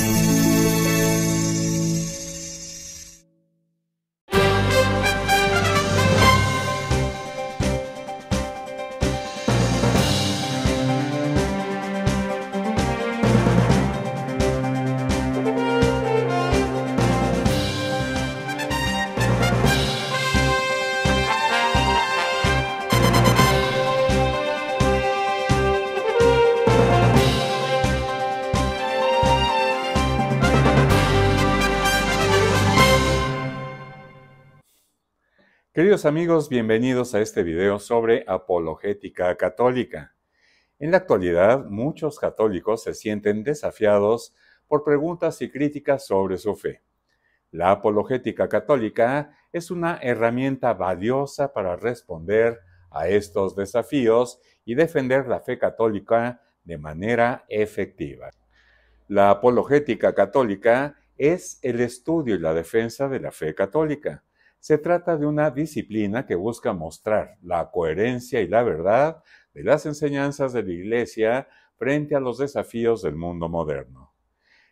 you. Queridos amigos, bienvenidos a este video sobre apologética católica. En la actualidad, muchos católicos se sienten desafiados por preguntas y críticas sobre su fe. La apologética católica es una herramienta valiosa para responder a estos desafíos y defender la fe católica de manera efectiva. La apologética católica es el estudio y la defensa de la fe católica se trata de una disciplina que busca mostrar la coherencia y la verdad de las enseñanzas de la Iglesia frente a los desafíos del mundo moderno.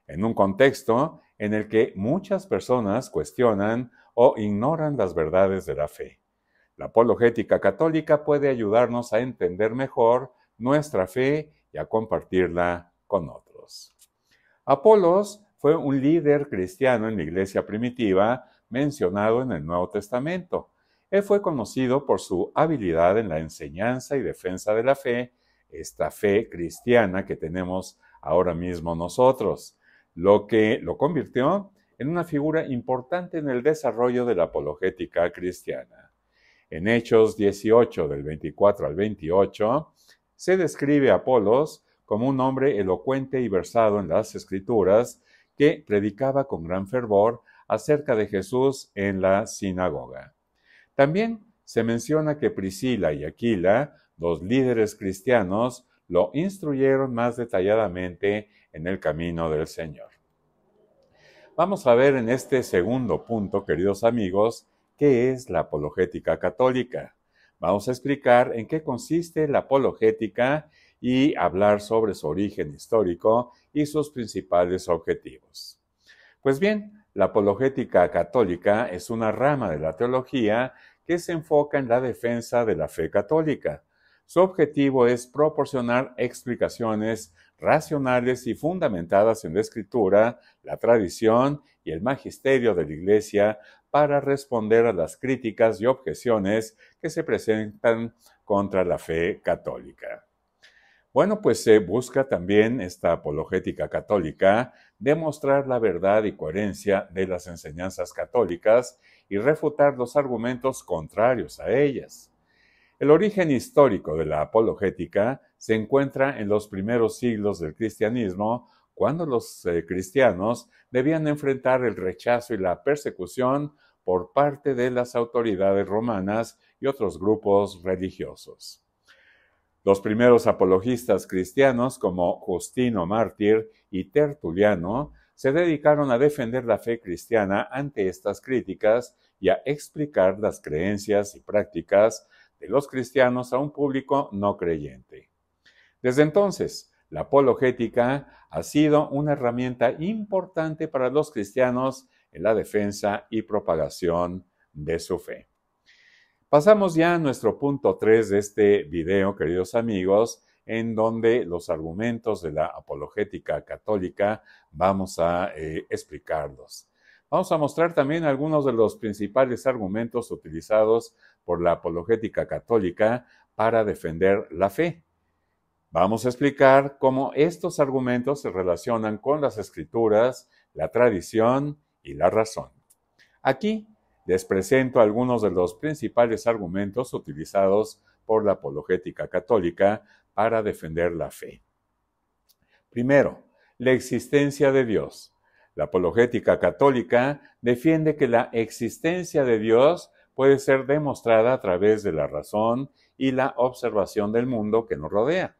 En un contexto en el que muchas personas cuestionan o ignoran las verdades de la fe. La apologética católica puede ayudarnos a entender mejor nuestra fe y a compartirla con otros. Apolos fue un líder cristiano en la iglesia primitiva mencionado en el Nuevo Testamento. Él fue conocido por su habilidad en la enseñanza y defensa de la fe, esta fe cristiana que tenemos ahora mismo nosotros, lo que lo convirtió en una figura importante en el desarrollo de la apologética cristiana. En Hechos 18, del 24 al 28, se describe a Apolos como un hombre elocuente y versado en las escrituras que predicaba con gran fervor acerca de Jesús en la sinagoga. También se menciona que Priscila y Aquila, dos líderes cristianos, lo instruyeron más detalladamente en el camino del Señor. Vamos a ver en este segundo punto, queridos amigos, qué es la apologética católica. Vamos a explicar en qué consiste la apologética y hablar sobre su origen histórico y sus principales objetivos. Pues bien, la apologética católica es una rama de la teología que se enfoca en la defensa de la fe católica. Su objetivo es proporcionar explicaciones racionales y fundamentadas en la escritura, la tradición y el magisterio de la Iglesia para responder a las críticas y objeciones que se presentan contra la fe católica. Bueno, pues se busca también esta apologética católica demostrar la verdad y coherencia de las enseñanzas católicas y refutar los argumentos contrarios a ellas. El origen histórico de la apologética se encuentra en los primeros siglos del cristianismo, cuando los eh, cristianos debían enfrentar el rechazo y la persecución por parte de las autoridades romanas y otros grupos religiosos. Los primeros apologistas cristianos, como Justino Mártir y Tertuliano, se dedicaron a defender la fe cristiana ante estas críticas y a explicar las creencias y prácticas de los cristianos a un público no creyente. Desde entonces, la apologética ha sido una herramienta importante para los cristianos en la defensa y propagación de su fe. Pasamos ya a nuestro punto 3 de este video, queridos amigos, en donde los argumentos de la apologética católica vamos a eh, explicarlos. Vamos a mostrar también algunos de los principales argumentos utilizados por la apologética católica para defender la fe. Vamos a explicar cómo estos argumentos se relacionan con las escrituras, la tradición y la razón. Aquí les presento algunos de los principales argumentos utilizados por la apologética católica para defender la fe. Primero, la existencia de Dios. La apologética católica defiende que la existencia de Dios puede ser demostrada a través de la razón y la observación del mundo que nos rodea.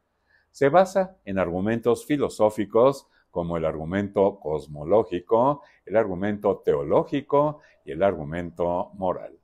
Se basa en argumentos filosóficos como el argumento cosmológico, el argumento teológico y el argumento moral.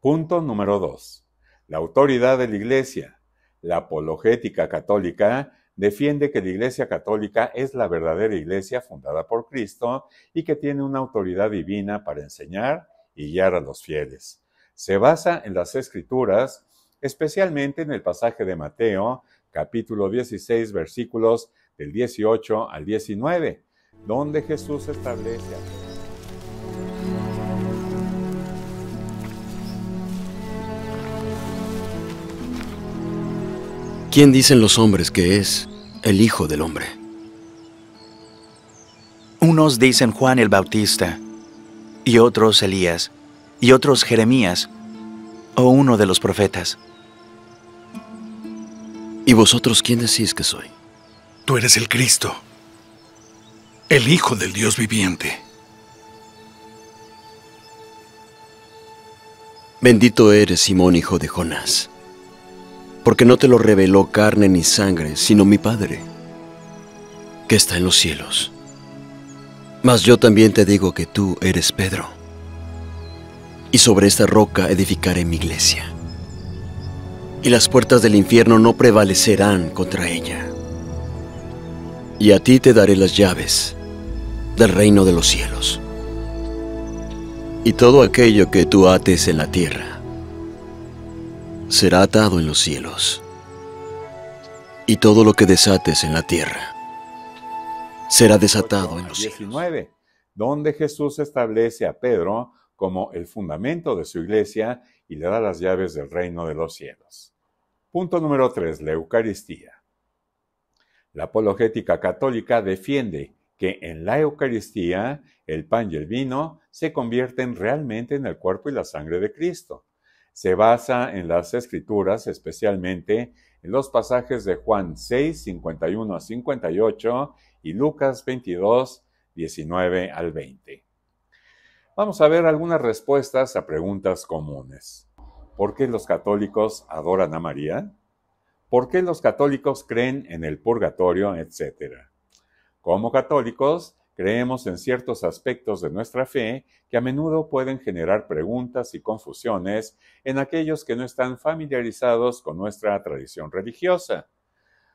Punto número 2. La autoridad de la Iglesia. La apologética católica defiende que la Iglesia católica es la verdadera Iglesia fundada por Cristo y que tiene una autoridad divina para enseñar y guiar a los fieles. Se basa en las Escrituras, especialmente en el pasaje de Mateo, capítulo 16, versículos del 18 al 19, donde Jesús establece. ¿Quién dicen los hombres que es el Hijo del Hombre? Unos dicen Juan el Bautista, y otros Elías, y otros Jeremías, o uno de los profetas. ¿Y vosotros quién decís que soy? Tú eres el Cristo, el Hijo del Dios viviente. Bendito eres, Simón, hijo de Jonás, porque no te lo reveló carne ni sangre, sino mi Padre, que está en los cielos. Mas yo también te digo que tú eres Pedro, y sobre esta roca edificaré mi iglesia y las puertas del infierno no prevalecerán contra ella. Y a ti te daré las llaves del reino de los cielos. Y todo aquello que tú ates en la tierra será atado en los cielos. Y todo lo que desates en la tierra será desatado en los 19, Donde Jesús establece a Pedro como el fundamento de su iglesia y le da las llaves del reino de los cielos. Punto número 3. La Eucaristía. La apologética católica defiende que en la Eucaristía el pan y el vino se convierten realmente en el cuerpo y la sangre de Cristo. Se basa en las escrituras, especialmente en los pasajes de Juan 6, 51 a 58 y Lucas 22, 19 al 20. Vamos a ver algunas respuestas a preguntas comunes. ¿Por qué los católicos adoran a María? ¿Por qué los católicos creen en el purgatorio, etcétera? Como católicos, creemos en ciertos aspectos de nuestra fe que a menudo pueden generar preguntas y confusiones en aquellos que no están familiarizados con nuestra tradición religiosa.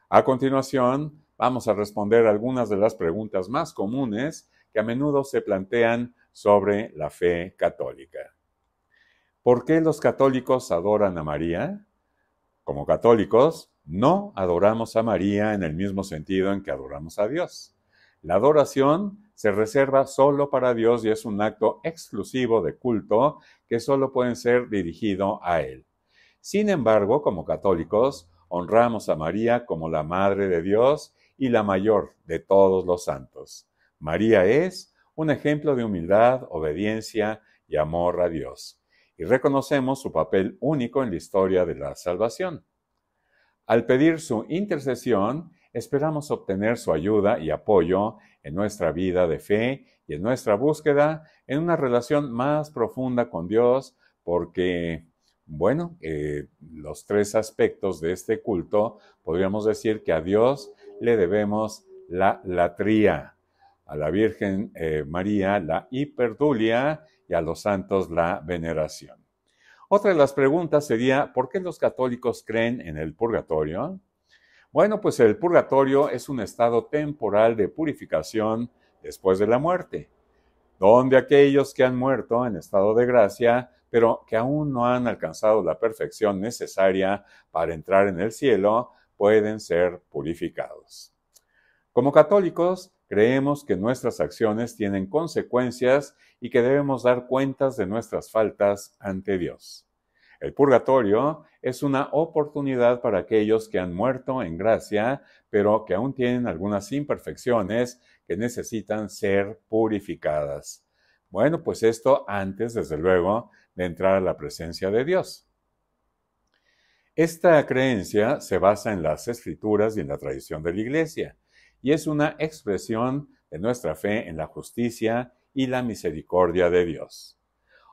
A continuación, vamos a responder algunas de las preguntas más comunes que a menudo se plantean sobre la fe católica. ¿Por qué los católicos adoran a María? Como católicos, no adoramos a María en el mismo sentido en que adoramos a Dios. La adoración se reserva solo para Dios y es un acto exclusivo de culto que solo puede ser dirigido a Él. Sin embargo, como católicos, honramos a María como la Madre de Dios y la mayor de todos los santos. María es un ejemplo de humildad, obediencia y amor a Dios y reconocemos su papel único en la historia de la salvación. Al pedir su intercesión, esperamos obtener su ayuda y apoyo en nuestra vida de fe y en nuestra búsqueda en una relación más profunda con Dios, porque, bueno, eh, los tres aspectos de este culto, podríamos decir que a Dios le debemos la latría, a la Virgen eh, María la hiperdulia a los santos la veneración. Otra de las preguntas sería, ¿por qué los católicos creen en el purgatorio? Bueno, pues el purgatorio es un estado temporal de purificación después de la muerte, donde aquellos que han muerto en estado de gracia, pero que aún no han alcanzado la perfección necesaria para entrar en el cielo, pueden ser purificados. Como católicos, Creemos que nuestras acciones tienen consecuencias y que debemos dar cuentas de nuestras faltas ante Dios. El purgatorio es una oportunidad para aquellos que han muerto en gracia, pero que aún tienen algunas imperfecciones que necesitan ser purificadas. Bueno, pues esto antes, desde luego, de entrar a la presencia de Dios. Esta creencia se basa en las escrituras y en la tradición de la Iglesia y es una expresión de nuestra fe en la justicia y la misericordia de Dios.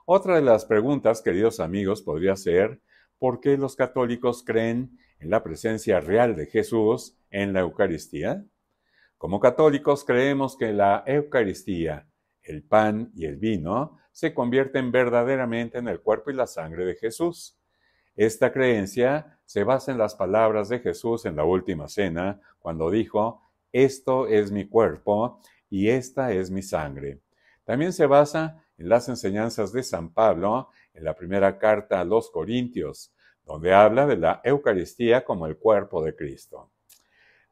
Otra de las preguntas, queridos amigos, podría ser, ¿por qué los católicos creen en la presencia real de Jesús en la Eucaristía? Como católicos creemos que la Eucaristía, el pan y el vino, se convierten verdaderamente en el cuerpo y la sangre de Jesús. Esta creencia se basa en las palabras de Jesús en la última cena, cuando dijo, esto es mi cuerpo y esta es mi sangre. También se basa en las enseñanzas de San Pablo en la primera carta a los Corintios, donde habla de la Eucaristía como el cuerpo de Cristo.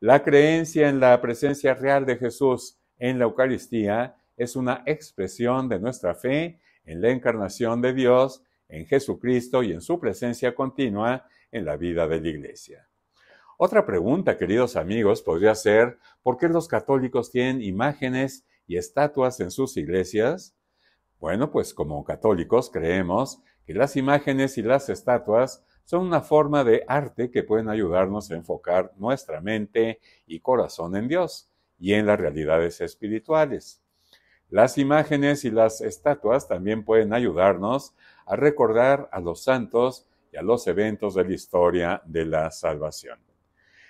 La creencia en la presencia real de Jesús en la Eucaristía es una expresión de nuestra fe en la encarnación de Dios, en Jesucristo y en su presencia continua en la vida de la Iglesia. Otra pregunta, queridos amigos, podría ser, ¿por qué los católicos tienen imágenes y estatuas en sus iglesias? Bueno, pues como católicos creemos que las imágenes y las estatuas son una forma de arte que pueden ayudarnos a enfocar nuestra mente y corazón en Dios y en las realidades espirituales. Las imágenes y las estatuas también pueden ayudarnos a recordar a los santos y a los eventos de la historia de la salvación.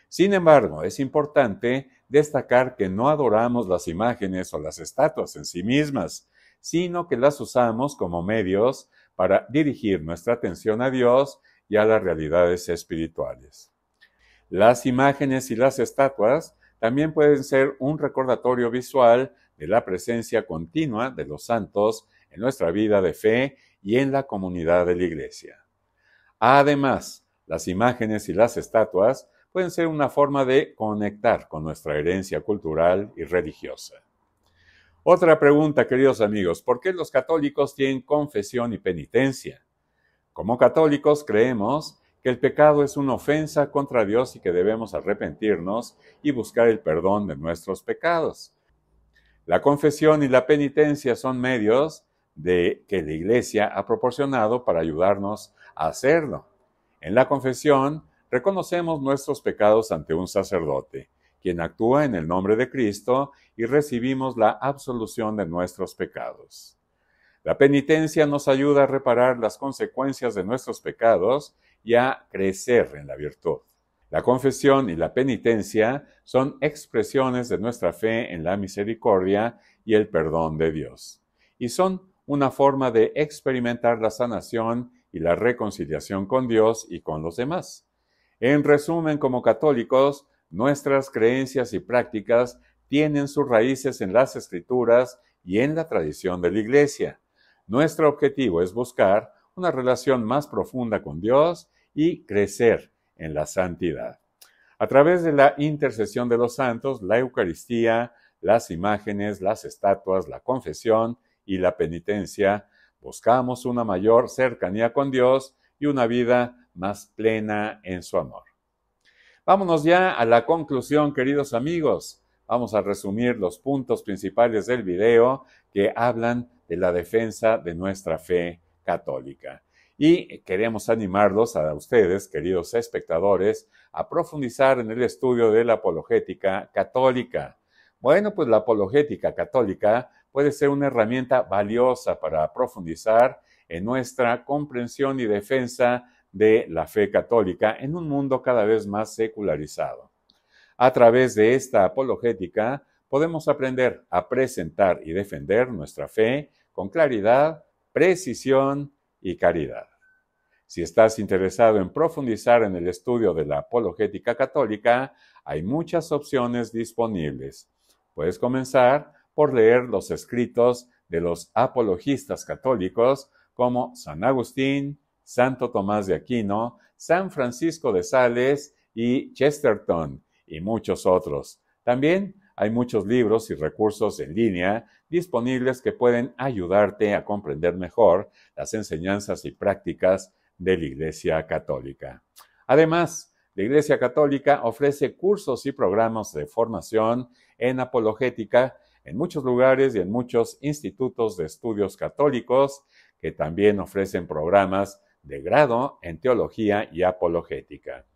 Sin embargo, es importante destacar que no adoramos las imágenes o las estatuas en sí mismas, sino que las usamos como medios para dirigir nuestra atención a Dios y a las realidades espirituales. Las imágenes y las estatuas también pueden ser un recordatorio visual de la presencia continua de los santos en nuestra vida de fe y en la comunidad de la Iglesia. Además, las imágenes y las estatuas pueden ser una forma de conectar con nuestra herencia cultural y religiosa. Otra pregunta, queridos amigos, ¿por qué los católicos tienen confesión y penitencia? Como católicos creemos que el pecado es una ofensa contra Dios y que debemos arrepentirnos y buscar el perdón de nuestros pecados. La confesión y la penitencia son medios de que la Iglesia ha proporcionado para ayudarnos a hacerlo. En la confesión reconocemos nuestros pecados ante un sacerdote, quien actúa en el nombre de Cristo y recibimos la absolución de nuestros pecados. La penitencia nos ayuda a reparar las consecuencias de nuestros pecados y a crecer en la virtud. La confesión y la penitencia son expresiones de nuestra fe en la misericordia y el perdón de Dios, y son una forma de experimentar la sanación y la reconciliación con Dios y con los demás. En resumen, como católicos, nuestras creencias y prácticas tienen sus raíces en las escrituras y en la tradición de la Iglesia. Nuestro objetivo es buscar una relación más profunda con Dios y crecer en la santidad. A través de la intercesión de los santos, la Eucaristía, las imágenes, las estatuas, la confesión y la penitencia, buscamos una mayor cercanía con Dios y una vida más plena en su amor. Vámonos ya a la conclusión, queridos amigos. Vamos a resumir los puntos principales del video que hablan de la defensa de nuestra fe católica. Y queremos animarlos a ustedes, queridos espectadores, a profundizar en el estudio de la apologética católica. Bueno, pues la apologética católica puede ser una herramienta valiosa para profundizar en nuestra comprensión y defensa de la fe católica en un mundo cada vez más secularizado. A través de esta apologética podemos aprender a presentar y defender nuestra fe con claridad, precisión y caridad. Si estás interesado en profundizar en el estudio de la apologética católica, hay muchas opciones disponibles. Puedes comenzar por leer los escritos de los apologistas católicos como San Agustín, Santo Tomás de Aquino, San Francisco de Sales y Chesterton, y muchos otros. También hay muchos libros y recursos en línea disponibles que pueden ayudarte a comprender mejor las enseñanzas y prácticas de la Iglesia Católica. Además, la Iglesia Católica ofrece cursos y programas de formación en apologética en muchos lugares y en muchos institutos de estudios católicos que también ofrecen programas de grado en teología y apologética.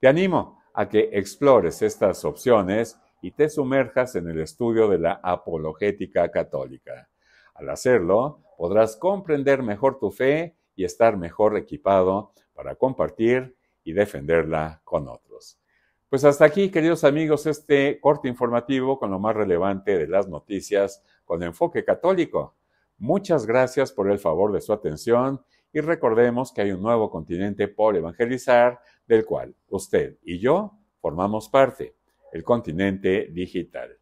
Te animo a que explores estas opciones y te sumerjas en el estudio de la apologética católica. Al hacerlo, podrás comprender mejor tu fe y estar mejor equipado para compartir y defenderla con otros. Pues hasta aquí, queridos amigos, este corte informativo con lo más relevante de las noticias con enfoque católico. Muchas gracias por el favor de su atención y recordemos que hay un nuevo continente por evangelizar del cual usted y yo formamos parte, el continente digital.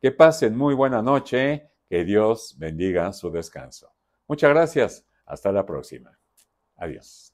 Que pasen muy buena noche, que Dios bendiga su descanso. Muchas gracias, hasta la próxima. Adiós.